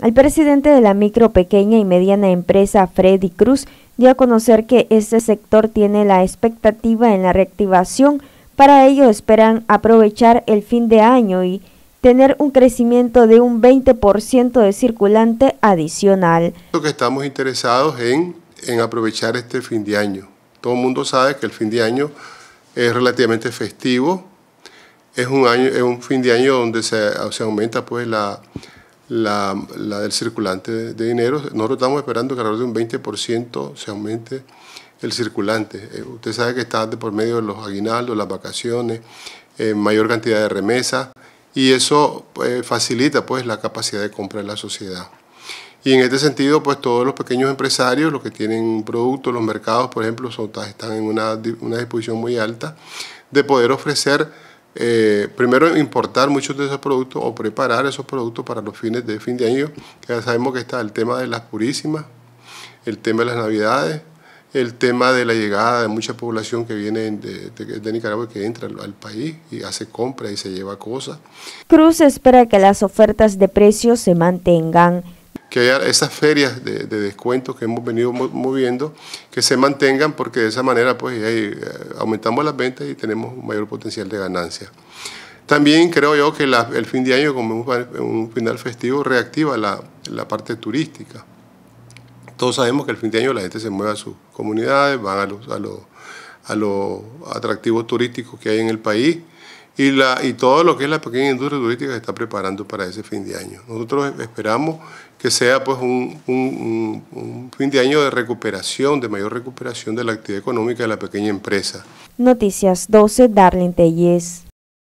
El presidente de la micro, pequeña y mediana empresa, Freddy Cruz, dio a conocer que este sector tiene la expectativa en la reactivación. Para ello esperan aprovechar el fin de año y tener un crecimiento de un 20% de circulante adicional. que estamos interesados en, aprovechar este fin de año. Todo el mundo sabe que el fin de año es relativamente festivo. Es un, año, es un fin de año donde se, se aumenta pues la, la, del circulante de dinero. Nosotros estamos esperando que alrededor de un 20% se aumente el circulante. Eh, usted sabe que está por medio de los aguinaldos, las vacaciones, eh, mayor cantidad de remesas y eso eh, facilita pues la capacidad de compra de la sociedad. Y en este sentido, pues todos los pequeños empresarios, los que tienen productos, los mercados, por ejemplo, son, están en una, una disposición muy alta de poder ofrecer eh, primero importar muchos de esos productos o preparar esos productos para los fines de fin de año, ya sabemos que está el tema de las purísimas, el tema de las navidades, el tema de la llegada de mucha población que viene de, Nicaragua y Nicaragua que entra al, al, país y hace compras y se lleva cosas. Cruz espera que las ofertas de precios se mantengan que haya esas ferias de, descuentos que hemos venido moviendo, que se mantengan porque de esa manera pues eh, aumentamos las ventas y tenemos un mayor potencial de ganancia. También creo yo que el fin de año, como un, un final festivo, reactiva la, parte turística. Todos sabemos que el fin de año la gente se mueve a sus comunidades, van a los, a los, a los atractivos turísticos que hay en el país y, la, y todo lo que es la pequeña industria turística se está preparando para ese fin de año. Nosotros esperamos que sea pues un, fin de año de recuperación, de mayor recuperación de la actividad económica de la pequeña empresa. Noticias 12, Darlene Telles.